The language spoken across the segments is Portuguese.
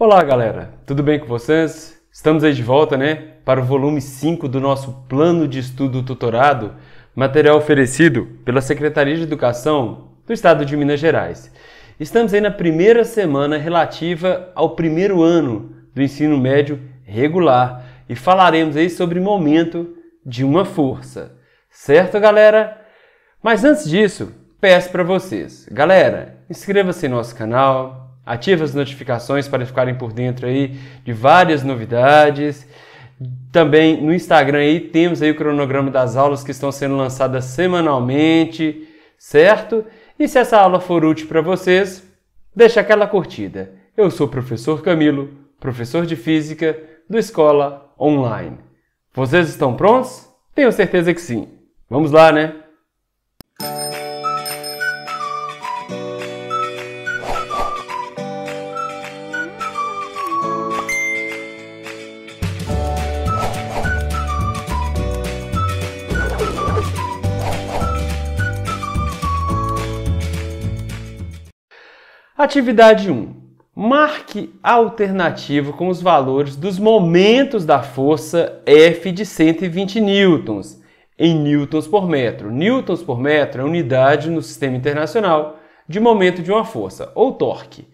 Olá, galera. Tudo bem com vocês? Estamos aí de volta, né, para o volume 5 do nosso plano de estudo tutorado, material oferecido pela Secretaria de Educação do Estado de Minas Gerais. Estamos aí na primeira semana relativa ao primeiro ano do ensino médio regular e falaremos aí sobre o momento de uma força. Certo, galera? Mas antes disso, peço para vocês, galera, inscreva-se em nosso canal, Ative as notificações para ficarem por dentro aí de várias novidades. Também no Instagram aí temos aí o cronograma das aulas que estão sendo lançadas semanalmente, certo? E se essa aula for útil para vocês, deixa aquela curtida. Eu sou o professor Camilo, professor de física do Escola Online. Vocês estão prontos? Tenho certeza que sim. Vamos lá, né? Atividade 1. Marque a alternativa com os valores dos momentos da força F de 120 newtons em newtons por metro. Newtons por metro é a unidade no sistema internacional de momento de uma força, ou torque,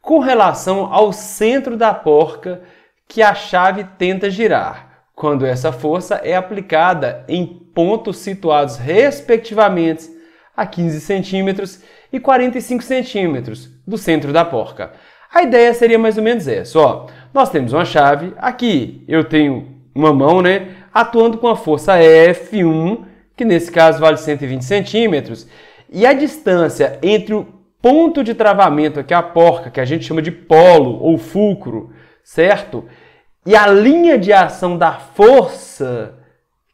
com relação ao centro da porca que a chave tenta girar, quando essa força é aplicada em pontos situados respectivamente a 15 centímetros e 45 centímetros do centro da porca. A ideia seria mais ou menos essa, ó. Nós temos uma chave, aqui eu tenho uma mão, né, atuando com a força F1, que nesse caso vale 120 centímetros, e a distância entre o ponto de travamento, que é a porca, que a gente chama de polo ou fulcro, certo? E a linha de ação da força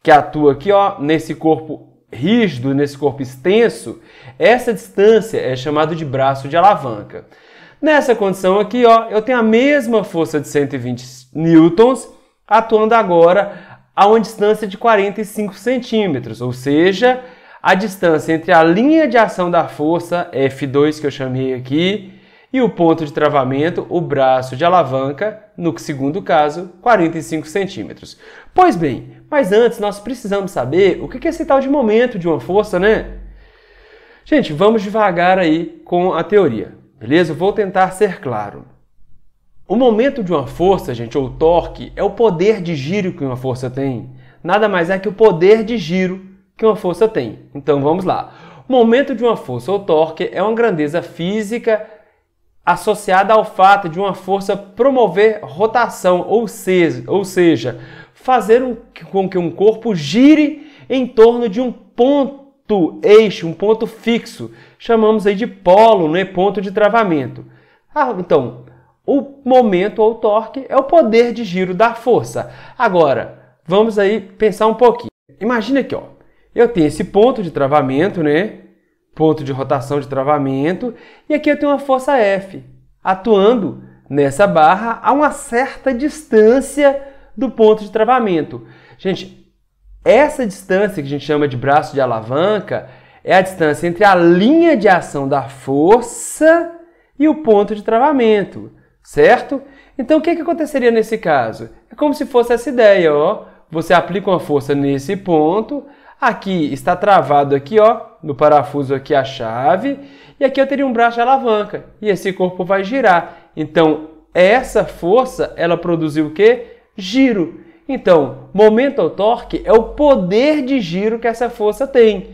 que atua aqui, ó, nesse corpo rígido, nesse corpo extenso, essa distância é chamada de braço de alavanca. Nessa condição aqui, ó, eu tenho a mesma força de 120 newtons atuando agora a uma distância de 45 centímetros, ou seja, a distância entre a linha de ação da força, F2 que eu chamei aqui, e o ponto de travamento, o braço de alavanca, no segundo caso, 45 centímetros. Pois bem, mas antes, nós precisamos saber o que é esse tal de momento de uma força, né? Gente, vamos devagar aí com a teoria, beleza? vou tentar ser claro. O momento de uma força, gente, ou torque, é o poder de giro que uma força tem. Nada mais é que o poder de giro que uma força tem. Então vamos lá. O momento de uma força ou torque é uma grandeza física associada ao fato de uma força promover rotação, ou seja, ou seja fazer um, com que um corpo gire em torno de um ponto eixo, um ponto fixo. Chamamos aí de polo, né? ponto de travamento. Ah, então, o momento ou torque é o poder de giro da força. Agora, vamos aí pensar um pouquinho. Imagina aqui, ó. Eu tenho esse ponto de travamento, né? Ponto de rotação de travamento, e aqui eu tenho uma força F atuando nessa barra a uma certa distância do ponto de travamento. Gente, essa distância que a gente chama de braço de alavanca é a distância entre a linha de ação da força e o ponto de travamento, certo? Então o que, é que aconteceria nesse caso? É como se fosse essa ideia, ó. Você aplica uma força nesse ponto, aqui está travado aqui, ó, no parafuso aqui a chave, e aqui eu teria um braço de alavanca, e esse corpo vai girar. Então essa força, ela produziu o quê? giro. Então, momento ou torque é o poder de giro que essa força tem.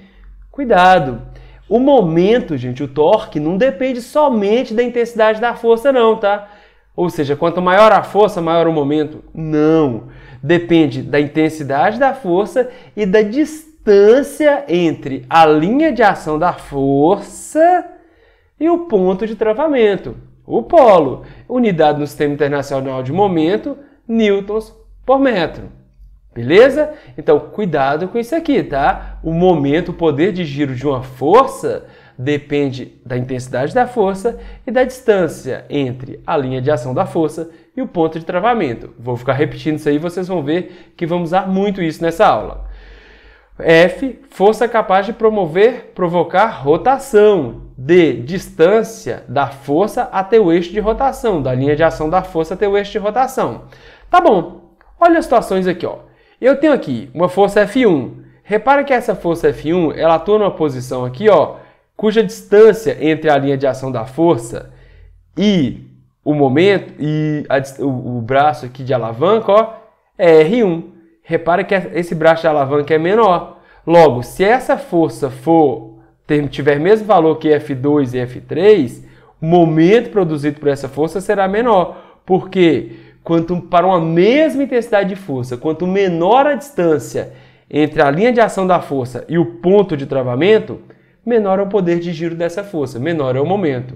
Cuidado! O momento, gente, o torque, não depende somente da intensidade da força, não, tá? Ou seja, quanto maior a força, maior o momento. Não! Depende da intensidade da força e da distância entre a linha de ação da força e o ponto de travamento, o polo, unidade no Sistema Internacional de Momento newtons por metro. Beleza? Então, cuidado com isso aqui, tá? O momento, o poder de giro de uma força depende da intensidade da força e da distância entre a linha de ação da força e o ponto de travamento. Vou ficar repetindo isso aí, vocês vão ver que vamos usar muito isso nessa aula. F, força capaz de promover, provocar rotação. D, distância da força até o eixo de rotação, da linha de ação da força até o eixo de rotação. Tá bom, olha as situações aqui. Ó. Eu tenho aqui uma força F1. Repara que essa força F1 ela atua numa posição aqui, ó, cuja distância entre a linha de ação da força e o momento e a, o, o, braço aqui de alavanca ó, é R1. Repara que esse braço de alavanca é menor. Logo, se essa força for tiver mesmo valor que F2 e F3, o momento produzido por essa força será menor. Por quê? quanto para uma mesma intensidade de força, quanto menor a distância entre a linha de ação da força e o ponto de travamento, menor é o poder de giro dessa força, menor é o momento.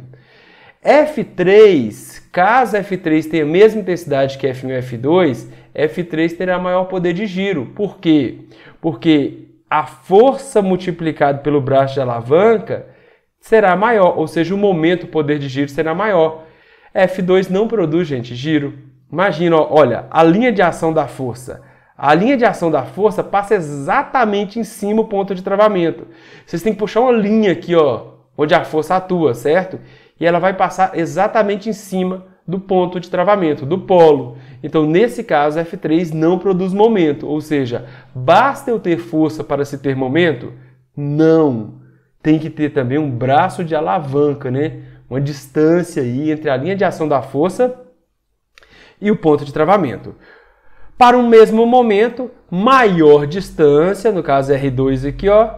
F3, caso F3 tenha a mesma intensidade que F1 e F2, F3 terá maior poder de giro. Por quê? Porque a força multiplicada pelo braço de alavanca será maior, ou seja, o momento, o poder de giro será maior. F2 não produz, gente, giro. Imagina, olha, a linha de ação da força. A linha de ação da força passa exatamente em cima do ponto de travamento. Vocês têm que puxar uma linha aqui, ó, onde a força atua, certo? E ela vai passar exatamente em cima do ponto de travamento, do polo. Então, nesse caso, F3 não produz momento, ou seja, basta eu ter força para se ter momento? Não. Tem que ter também um braço de alavanca, né? Uma distância aí entre a linha de ação da força e o ponto de travamento. Para um mesmo momento, maior distância, no caso R2 aqui, ó,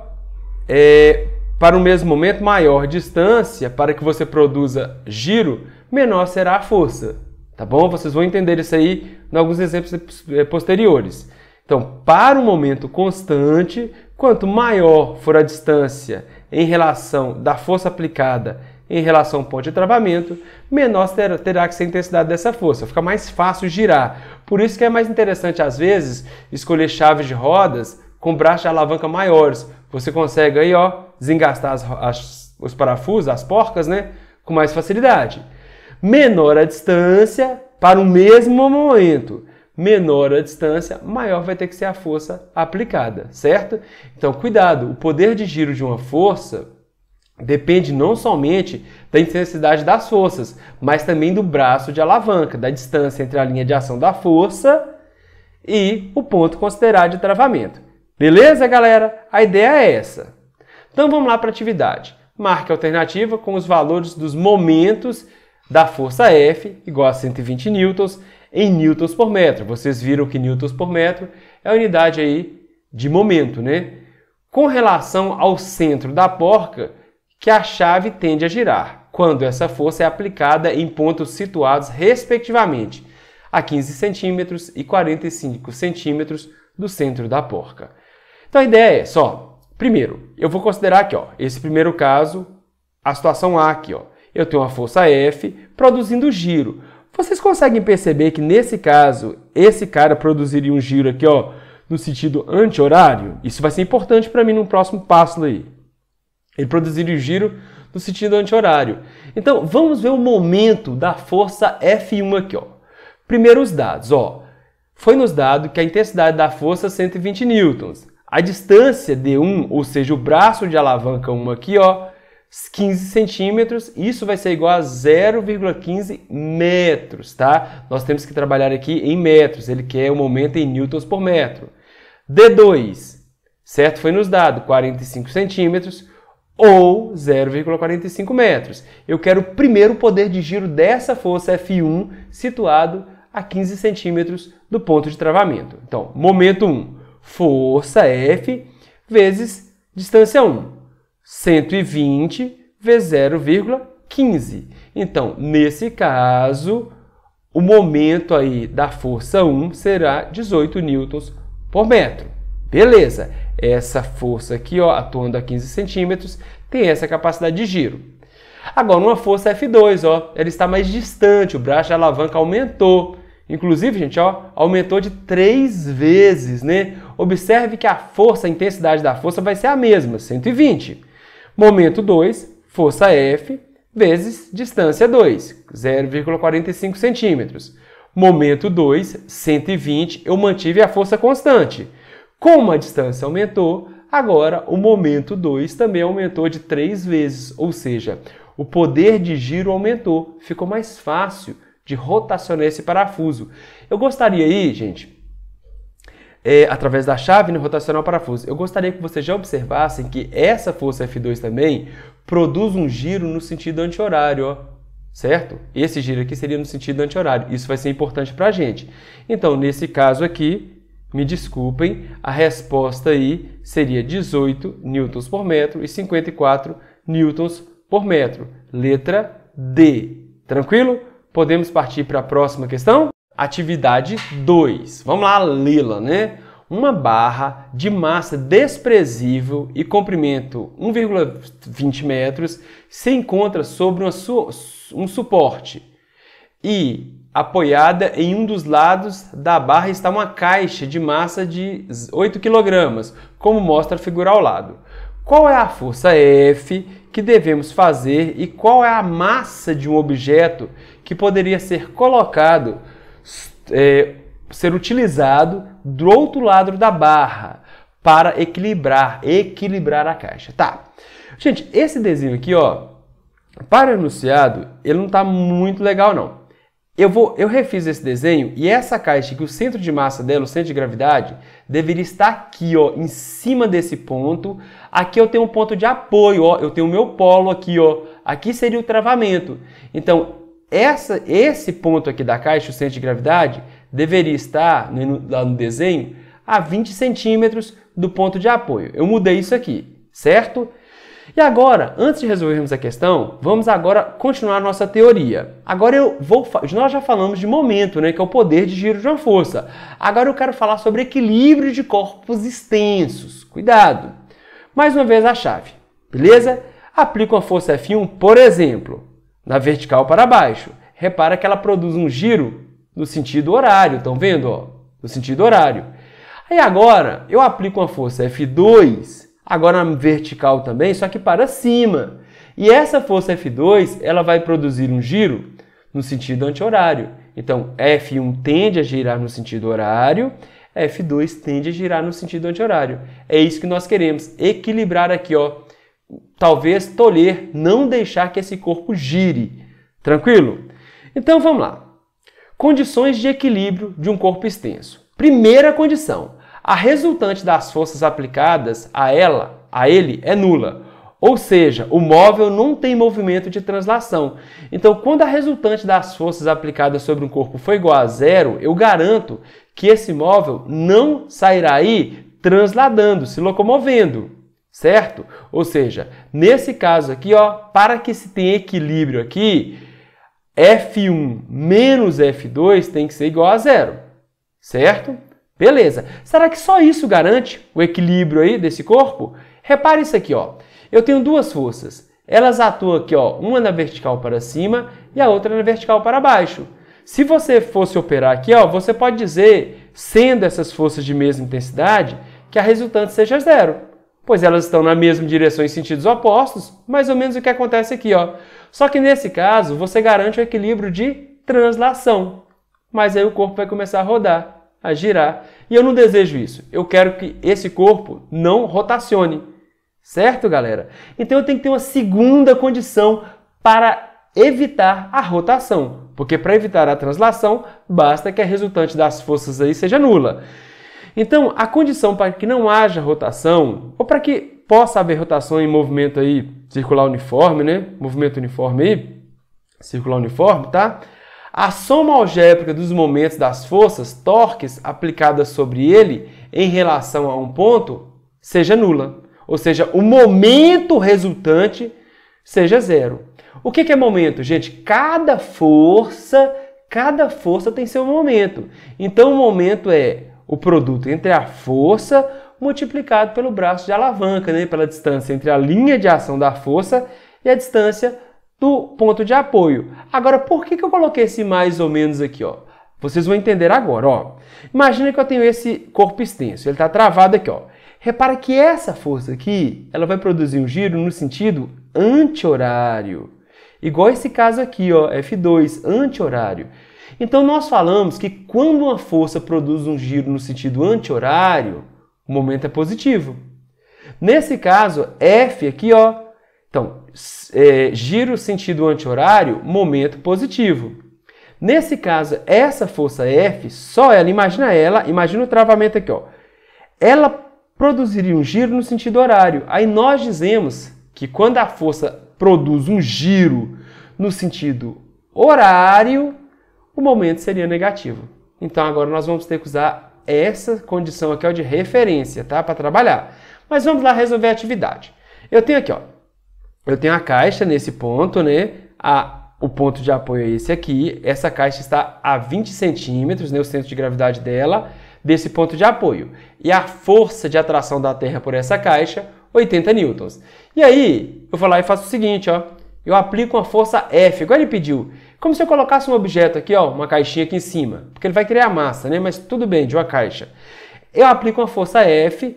é, para o um mesmo momento, maior distância, para que você produza giro, menor será a força. Tá bom? Vocês vão entender isso aí em alguns exemplos eh, posteriores. Então, para um momento constante, quanto maior for a distância em relação da força aplicada em relação ao ponto de travamento, menor terá que ser a intensidade dessa força, fica mais fácil girar. Por isso que é mais interessante, às vezes, escolher chaves de rodas com braços de alavanca maiores. Você consegue aí, ó, desengastar as, as, os parafusos, as porcas, né, com mais facilidade. Menor a distância para o mesmo momento menor a distância, maior vai ter que ser a força aplicada, certo? Então, cuidado, o poder de giro de uma força depende não somente da intensidade das forças, mas também do braço de alavanca, da distância entre a linha de ação da força e o ponto considerado de travamento. Beleza, galera? A ideia é essa. Então vamos lá para a atividade. Marque a alternativa com os valores dos momentos da força F, igual a 120 newtons, em newtons por metro. Vocês viram que newtons por metro é a unidade aí de momento, né? Com relação ao centro da porca, que a chave tende a girar, quando essa força é aplicada em pontos situados respectivamente a 15 centímetros e 45 centímetros do centro da porca. Então a ideia é só, primeiro, eu vou considerar aqui, ó, esse primeiro caso, a situação A aqui, ó, eu tenho uma força F produzindo giro. Vocês conseguem perceber que nesse caso, esse cara produziria um giro aqui, ó, no sentido anti-horário? Isso vai ser importante para mim no próximo passo aí. Ele produzir o giro no sentido anti-horário. Então, vamos ver o momento da força F1 aqui, ó. Primeiro os dados, ó. Foi nos dado que a intensidade da força é 120 newtons. A distância D1, ou seja, o braço de alavanca 1 aqui, ó, 15 centímetros, isso vai ser igual a 0,15 metros, tá? Nós temos que trabalhar aqui em metros, ele quer o momento em newtons por metro. D2, certo? Foi nos dado 45 centímetros, ou 0,45 metros. Eu quero primeiro o poder de giro dessa força F1 situado a 15 centímetros do ponto de travamento. Então, momento 1, força F vezes distância 1, 120 vezes 0,15. Então, nesse caso, o momento aí da força 1 será 18 newtons por metro. Beleza essa força aqui, ó, atuando a 15 centímetros, tem essa capacidade de giro. Agora, uma força F2, ó, ela está mais distante, o braço da alavanca aumentou. Inclusive, gente, ó, aumentou de três vezes, né? Observe que a força, a intensidade da força vai ser a mesma, 120. Momento 2, força F, vezes distância 2, 0,45 centímetros. Momento 2, 120, eu mantive a força constante. Como a distância aumentou, agora o momento 2 também aumentou de 3 vezes, ou seja, o poder de giro aumentou, ficou mais fácil de rotacionar esse parafuso. Eu gostaria aí, gente, é, através da chave né, rotacionar o parafuso. Eu gostaria que vocês já observassem que essa força F2 também produz um giro no sentido anti-horário, certo? Esse giro aqui seria no sentido anti-horário. Isso vai ser importante para a gente. Então, nesse caso aqui, me desculpem, a resposta aí seria 18 newtons por metro e 54 newtons por metro. Letra D. Tranquilo? Podemos partir para a próxima questão? Atividade 2. Vamos lá lê-la, né? Uma barra de massa desprezível e comprimento 1,20 metros se encontra sobre uma su um suporte e apoiada em um dos lados da barra está uma caixa de massa de 8 kg, como mostra a figura ao lado. Qual é a força F que devemos fazer e qual é a massa de um objeto que poderia ser colocado, é, ser utilizado do outro lado da barra para equilibrar, equilibrar a caixa, tá? Gente, esse desenho aqui, ó, para o enunciado, ele não está muito legal não. Eu, vou, eu refiz esse desenho e essa caixa que o centro de massa dela, o centro de gravidade, deveria estar aqui, ó, em cima desse ponto. Aqui eu tenho um ponto de apoio, ó, eu tenho o meu polo aqui, ó. Aqui seria o travamento. Então, essa, esse ponto aqui da caixa, o centro de gravidade, deveria estar, né, no, lá no desenho, a 20 centímetros do ponto de apoio. Eu mudei isso aqui, certo? E agora, antes de resolvermos a questão, vamos agora continuar nossa teoria. Agora eu vou, nós já falamos de momento, né, que é o poder de giro de uma força. Agora eu quero falar sobre equilíbrio de corpos extensos. Cuidado. Mais uma vez a chave. Beleza? Aplico uma força F1, por exemplo, na vertical para baixo. Repara que ela produz um giro no sentido horário, estão vendo, ó? No sentido horário. Aí agora eu aplico uma força F2 agora vertical também, só que para cima. E essa força F2 ela vai produzir um giro no sentido anti-horário. Então, F1 tende a girar no sentido horário, F2 tende a girar no sentido anti-horário. É isso que nós queremos, equilibrar aqui, ó. Talvez tolher, não deixar que esse corpo gire. Tranquilo? Então vamos lá. Condições de equilíbrio de um corpo extenso. Primeira condição: a resultante das forças aplicadas a ela, a ele, é nula. Ou seja, o móvel não tem movimento de translação. Então, quando a resultante das forças aplicadas sobre um corpo for igual a zero, eu garanto que esse móvel não sairá aí transladando, se locomovendo, certo? Ou seja, nesse caso aqui, ó, para que se tenha equilíbrio aqui, F1 menos F2 tem que ser igual a zero, certo? Beleza. Será que só isso garante o equilíbrio aí desse corpo? Repare isso aqui, ó. Eu tenho duas forças. Elas atuam aqui, ó, uma na vertical para cima e a outra na vertical para baixo. Se você fosse operar aqui, ó, você pode dizer, sendo essas forças de mesma intensidade, que a resultante seja zero, pois elas estão na mesma direção em sentidos opostos, mais ou menos o que acontece aqui, ó. Só que nesse caso, você garante o equilíbrio de translação, mas aí o corpo vai começar a rodar a girar. E eu não desejo isso. Eu quero que esse corpo não rotacione. Certo, galera? Então eu tenho que ter uma segunda condição para evitar a rotação. Porque para evitar a translação, basta que a resultante das forças aí seja nula. Então, a condição para que não haja rotação, ou para que possa haver rotação em movimento aí circular uniforme, né? Movimento uniforme aí, circular uniforme, tá? A soma algébrica dos momentos das forças torques aplicadas sobre ele em relação a um ponto seja nula. Ou seja, o momento resultante seja zero. O que é momento? Gente, cada força, cada força tem seu momento. Então o momento é o produto entre a força multiplicado pelo braço de alavanca, né? pela distância entre a linha de ação da força e a distância do ponto de apoio. Agora, por que, que eu coloquei esse mais ou menos aqui, ó? Vocês vão entender agora, ó. Imagina que eu tenho esse corpo extenso, ele está travado aqui, ó. Repara que essa força aqui, ela vai produzir um giro no sentido anti-horário. Igual esse caso aqui, ó, F2, anti-horário. Então nós falamos que quando uma força produz um giro no sentido anti-horário, o momento é positivo. Nesse caso, F aqui, ó. Então, é, giro sentido anti-horário, momento positivo. Nesse caso, essa força F, só ela, imagina ela, imagina o travamento aqui, ó. Ela produziria um giro no sentido horário. Aí nós dizemos que quando a força produz um giro no sentido horário, o momento seria negativo. Então agora nós vamos ter que usar essa condição aqui ó, de referência, tá, para trabalhar. Mas vamos lá resolver a atividade. Eu tenho aqui, ó, eu tenho a caixa nesse ponto, né? A, o ponto de apoio é esse aqui. Essa caixa está a 20 centímetros, né? O centro de gravidade dela, desse ponto de apoio. E a força de atração da Terra por essa caixa, 80 newtons. E aí, eu vou lá e faço o seguinte, ó. Eu aplico uma força F, igual ele pediu. Como se eu colocasse um objeto aqui, ó, uma caixinha aqui em cima. Porque ele vai criar massa, né? Mas tudo bem, de uma caixa. Eu aplico uma força F,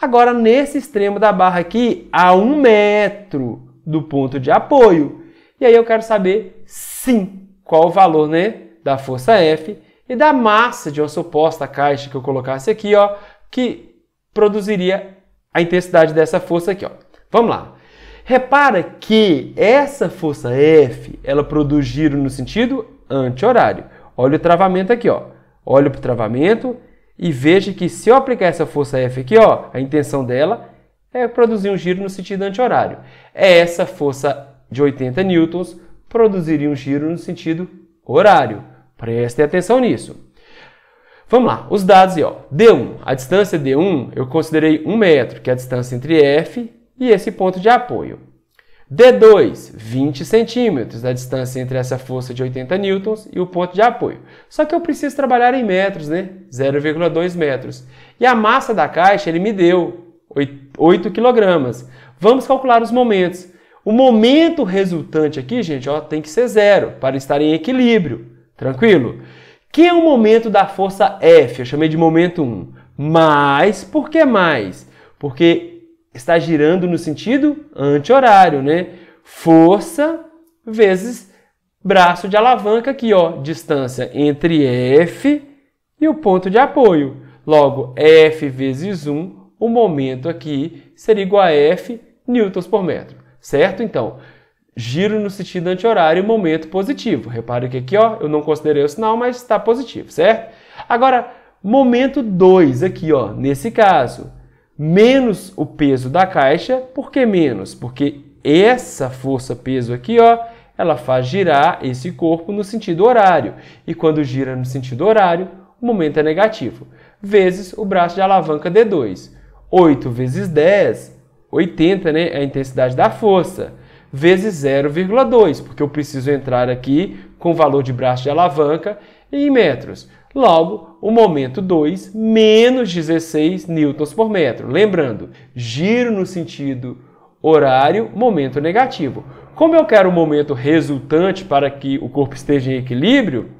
agora nesse extremo da barra aqui, a um metro do ponto de apoio. E aí eu quero saber, sim, qual o valor né, da força F e da massa de uma suposta caixa que eu colocasse aqui, ó, que produziria a intensidade dessa força aqui. Ó. Vamos lá. Repara que essa força F, ela produz giro no sentido anti-horário. Olha o travamento aqui, ó. Olha para o travamento e veja que se eu aplicar essa força F aqui, ó, a intenção dela é produzir um giro no sentido anti-horário. É essa força de 80 newtons produziria um giro no sentido horário. Prestem atenção nisso. Vamos lá, os dados aí, ó. D1, a distância D1 eu considerei 1 metro, que é a distância entre F e esse ponto de apoio. D2, 20 centímetros, a distância entre essa força de 80 newtons e o ponto de apoio. Só que eu preciso trabalhar em metros, né? 0,2 metros. E a massa da caixa ele me deu, 8 quilogramas. Vamos calcular os momentos. O momento resultante aqui, gente, ó, tem que ser zero para estar em equilíbrio. Tranquilo? Que é o momento da força F? Eu chamei de momento 1. Mais, por que mais? Porque está girando no sentido anti-horário, né? Força vezes braço de alavanca aqui, ó, distância entre F e o ponto de apoio. Logo, F vezes 1 o momento aqui seria igual a F newtons por metro, certo? Então, giro no sentido anti-horário, momento positivo. Repare que aqui, ó, eu não considerei o sinal, mas está positivo, certo? Agora, momento 2 aqui, ó, nesse caso, menos o peso da caixa. Por que menos? Porque essa força-peso aqui, ó, ela faz girar esse corpo no sentido horário. E quando gira no sentido horário, o momento é negativo, vezes o braço de alavanca D2. 8 vezes 10, 80, né? É a intensidade da força. Vezes 0,2, porque eu preciso entrar aqui com o valor de braço de alavanca em metros. Logo, o momento 2, menos 16 newtons por metro. Lembrando, giro no sentido horário, momento negativo. Como eu quero o momento resultante para que o corpo esteja em equilíbrio,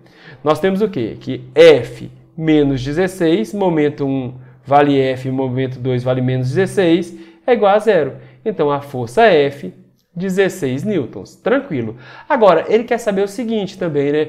nós temos o quê? Que F menos 16, momento 1 vale F movimento 2 vale menos 16, é igual a zero. Então a força F, 16 newtons. Tranquilo. Agora, ele quer saber o seguinte também, né?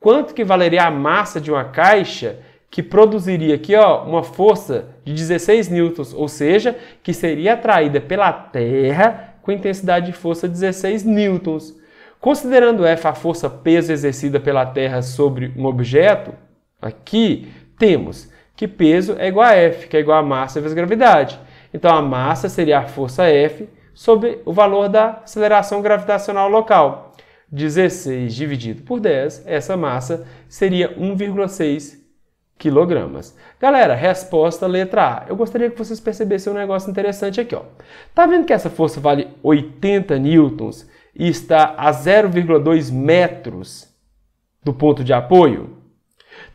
Quanto que valeria a massa de uma caixa que produziria aqui ó, uma força de 16 newtons, ou seja, que seria atraída pela Terra com intensidade de força 16 newtons. Considerando F a força peso exercida pela Terra sobre um objeto, aqui temos que peso é igual a F, que é igual a massa vezes gravidade. Então a massa seria a força F sobre o valor da aceleração gravitacional local. 16 dividido por 10, essa massa seria 1,6 quilogramas. Galera, resposta letra A. Eu gostaria que vocês percebessem um negócio interessante aqui. Ó. Tá vendo que essa força vale 80 newtons e está a 0,2 metros do ponto de apoio?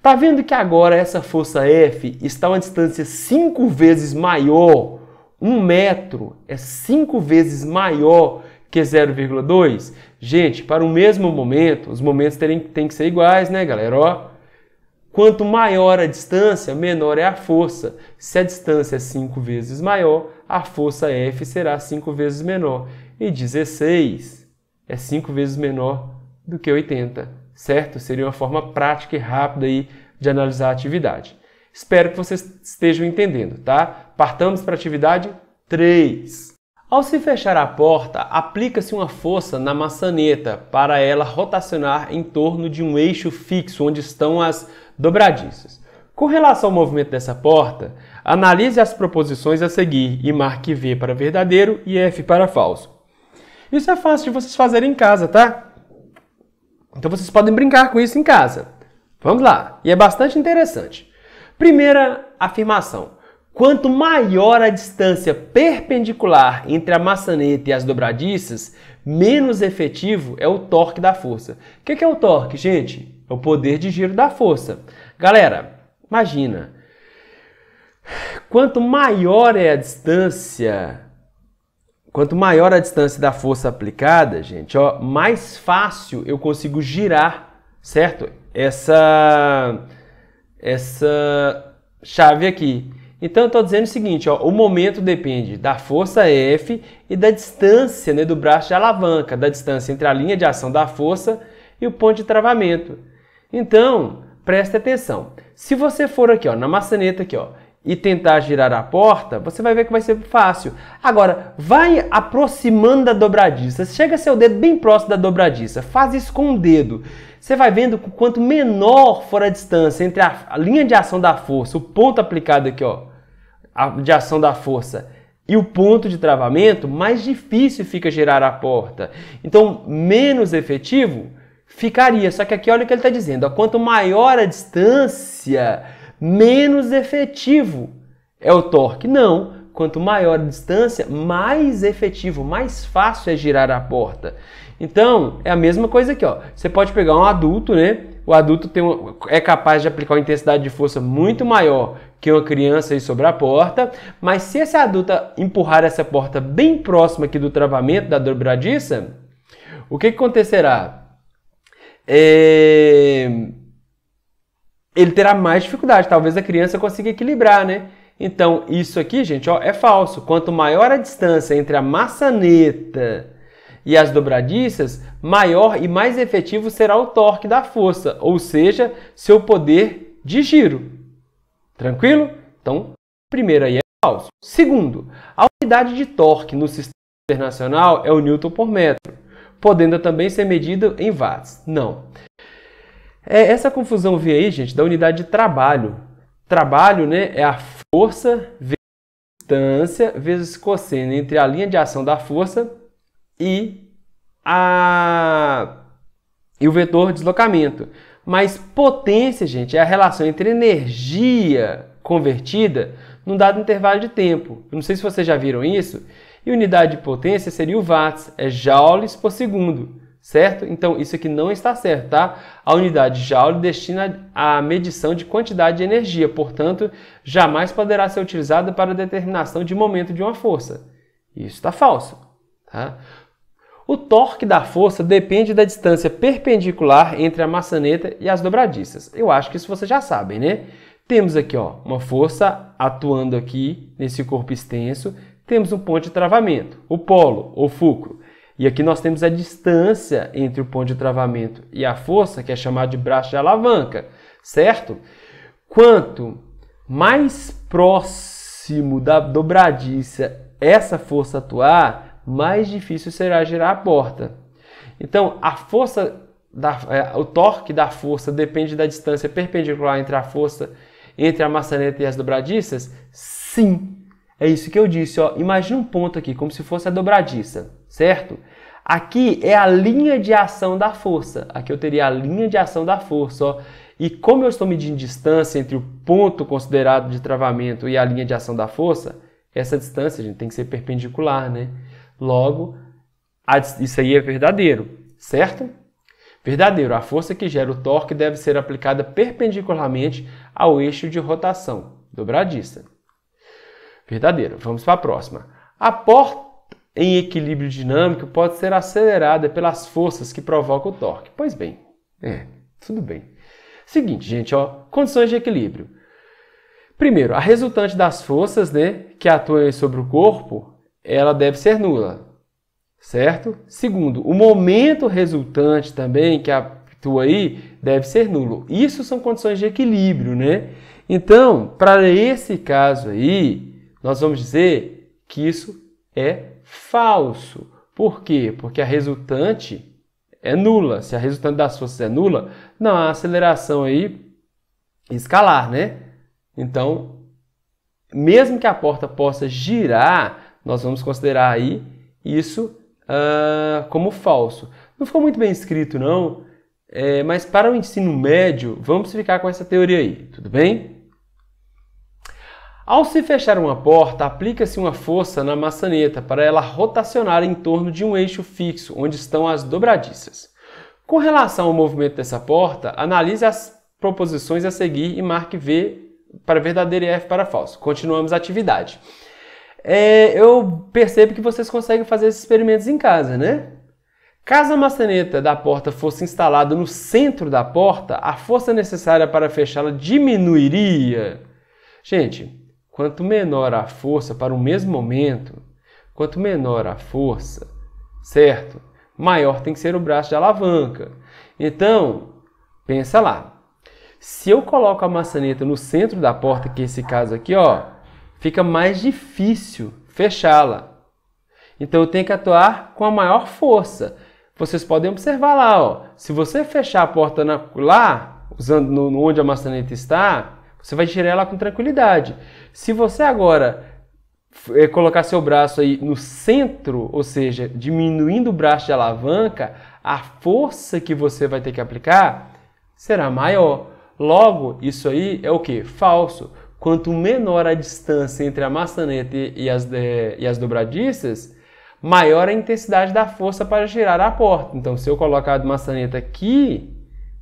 Tá vendo que agora essa força F está a uma distância 5 vezes maior? 1 um metro é 5 vezes maior que 0,2? Gente, para o mesmo momento, os momentos têm que ser iguais, né, galera? Ó, quanto maior a distância, menor é a força. Se a distância é 5 vezes maior, a força F será 5 vezes menor. E 16 é 5 vezes menor do que 80 certo? Seria uma forma prática e rápida aí de analisar a atividade. Espero que vocês estejam entendendo, tá? Partamos para a atividade 3. Ao se fechar a porta, aplica-se uma força na maçaneta para ela rotacionar em torno de um eixo fixo onde estão as dobradiças. Com relação ao movimento dessa porta, analise as proposições a seguir e marque V para verdadeiro e F para falso. Isso é fácil de vocês fazerem em casa, tá? Então vocês podem brincar com isso em casa. Vamos lá, e é bastante interessante. Primeira afirmação: quanto maior a distância perpendicular entre a maçaneta e as dobradiças, menos efetivo é o torque da força. O que é, é o torque, gente? É o poder de giro da força. Galera, imagina. Quanto maior é a distância Quanto maior a distância da força aplicada, gente, ó, mais fácil eu consigo girar, certo? Essa essa chave aqui. Então eu estou dizendo o seguinte, ó, o momento depende da força F e da distância né, do braço de alavanca, da distância entre a linha de ação da força e o ponto de travamento. Então, preste atenção. Se você for aqui ó, na maçaneta aqui, ó, e tentar girar a porta, você vai ver que vai ser fácil. Agora, vai aproximando da dobradiça. Chega seu dedo bem próximo da dobradiça. Faz isso com o dedo. Você vai vendo que quanto menor for a distância entre a, a linha de ação da força, o ponto aplicado aqui, ó, de ação da força e o ponto de travamento, mais difícil fica girar a porta. Então, menos efetivo ficaria. Só que aqui olha o que ele está dizendo. Ó, quanto maior a distância, menos efetivo é o torque. Não. Quanto maior a distância, mais efetivo, mais fácil é girar a porta. Então, é a mesma coisa aqui, ó. Você pode pegar um adulto, né? O adulto tem um, é capaz de aplicar uma intensidade de força muito maior que uma criança aí sobre a porta, mas se esse adulto empurrar essa porta bem próxima aqui do travamento, da dobradiça, o que, que acontecerá? É ele terá mais dificuldade. Talvez a criança consiga equilibrar, né? Então, isso aqui, gente, ó, é falso. Quanto maior a distância entre a maçaneta e as dobradiças, maior e mais efetivo será o torque da força, ou seja, seu poder de giro. Tranquilo? Então, primeiro aí é falso. Segundo, a unidade de torque no sistema internacional é o newton por metro, podendo também ser medida em watts. Não. É, essa confusão veio aí, gente, da unidade de trabalho. Trabalho né, é a força vezes distância vezes cosseno entre a linha de ação da força e, a... e o vetor deslocamento. Mas potência, gente, é a relação entre energia convertida num dado intervalo de tempo. Eu não sei se vocês já viram isso. E unidade de potência seria o watts, é joules por segundo certo? Então isso aqui não está certo, tá? A unidade Joule destina à medição de quantidade de energia, portanto, jamais poderá ser utilizada para determinação de momento de uma força. Isso está falso, tá? O torque da força depende da distância perpendicular entre a maçaneta e as dobradiças. Eu acho que isso vocês já sabem, né? Temos aqui ó, uma força atuando aqui nesse corpo extenso, temos um ponto de travamento, o polo ou fulcro. E aqui nós temos a distância entre o ponto de travamento e a força, que é chamada de braço de alavanca, certo? Quanto mais próximo da dobradiça essa força atuar, mais difícil será girar a porta. Então, a força da, é, o torque da força depende da distância perpendicular entre a força entre a maçaneta e as dobradiças? Sim. É isso que eu disse, ó. Imagina um ponto aqui, como se fosse a dobradiça certo? Aqui é a linha de ação da força. Aqui eu teria a linha de ação da força, ó. E como eu estou medindo distância entre o ponto considerado de travamento e a linha de ação da força, essa distância gente, tem que ser perpendicular, né? Logo, a, isso aí é verdadeiro, certo? Verdadeiro, a força que gera o torque deve ser aplicada perpendicularmente ao eixo de rotação, dobradiça. Verdadeiro, vamos para a próxima. A porta em equilíbrio dinâmico pode ser acelerada pelas forças que provocam o torque. Pois bem, é, tudo bem. Seguinte, gente, ó, condições de equilíbrio. Primeiro, a resultante das forças né, que atuam sobre o corpo, ela deve ser nula, certo? Segundo, o momento resultante também que atua aí deve ser nulo. Isso são condições de equilíbrio, né? Então, para esse caso aí, nós vamos dizer que isso é Falso. Por quê? Porque a resultante é nula. Se a resultante das forças é nula, não há aceleração aí escalar, né? Então, mesmo que a porta possa girar, nós vamos considerar aí isso uh, como falso. Não ficou muito bem escrito, não, é, mas para o ensino médio, vamos ficar com essa teoria aí, tudo bem? Ao se fechar uma porta, aplica-se uma força na maçaneta para ela rotacionar em torno de um eixo fixo, onde estão as dobradiças. Com relação ao movimento dessa porta, analise as proposições a seguir e marque V para verdadeiro e F para falso. Continuamos a atividade. É, eu percebo que vocês conseguem fazer esses experimentos em casa, né? Caso a maçaneta da porta fosse instalada no centro da porta, a força necessária para fechá-la diminuiria. Gente, Quanto menor a força para o mesmo momento, quanto menor a força, certo? Maior tem que ser o braço de alavanca. Então, pensa lá. Se eu coloco a maçaneta no centro da porta, que é esse caso aqui, ó, fica mais difícil fechá-la. Então eu tenho que atuar com a maior força. Vocês podem observar lá, ó. Se você fechar a porta na, lá, usando no, onde a maçaneta está, você vai girar ela com tranquilidade. Se você agora eh, colocar seu braço aí no centro, ou seja, diminuindo o braço de alavanca, a força que você vai ter que aplicar será maior. Logo, isso aí é o que? Falso. Quanto menor a distância entre a maçaneta e as, eh, e as dobradiças, maior a intensidade da força para girar a porta. Então, se eu colocar a maçaneta aqui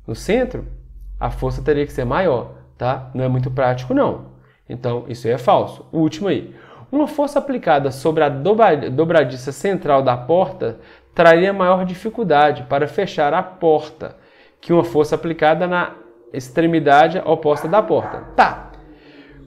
no centro, a força teria que ser maior tá? Não é muito prático, não. Então, isso aí é falso. O último aí. Uma força aplicada sobre a dobradiça central da porta traria maior dificuldade para fechar a porta que uma força aplicada na extremidade oposta da porta. Tá.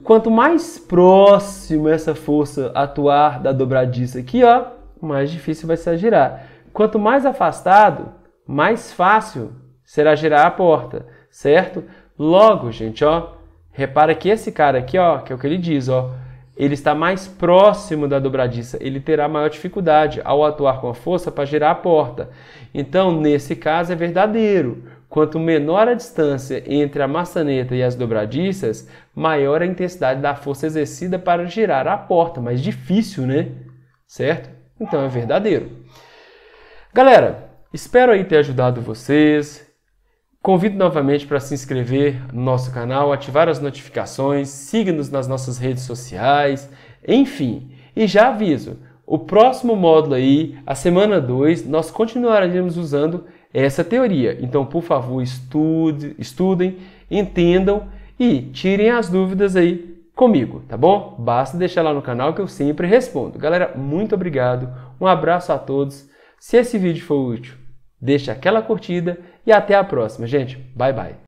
Quanto mais próximo essa força atuar da dobradiça aqui, ó, mais difícil vai ser girar. Quanto mais afastado, mais fácil será girar a porta, certo? Logo, gente, ó, repara que esse cara aqui, ó, que é o que ele diz, ó, ele está mais próximo da dobradiça, ele terá maior dificuldade ao atuar com a força para girar a porta. Então, nesse caso, é verdadeiro. Quanto menor a distância entre a maçaneta e as dobradiças, maior a intensidade da força exercida para girar a porta. Mais difícil, né? Certo? Então é verdadeiro. Galera, espero aí ter ajudado vocês. Convido novamente para se inscrever no nosso canal, ativar as notificações, siga-nos nas nossas redes sociais, enfim. E já aviso, o próximo módulo aí, a semana 2, nós continuaremos usando essa teoria. Então, por favor, estude, estudem, entendam e tirem as dúvidas aí comigo, tá bom? Basta deixar lá no canal que eu sempre respondo. Galera, muito obrigado. Um abraço a todos. Se esse vídeo for útil, deixa aquela curtida e até a próxima, gente. Bye bye.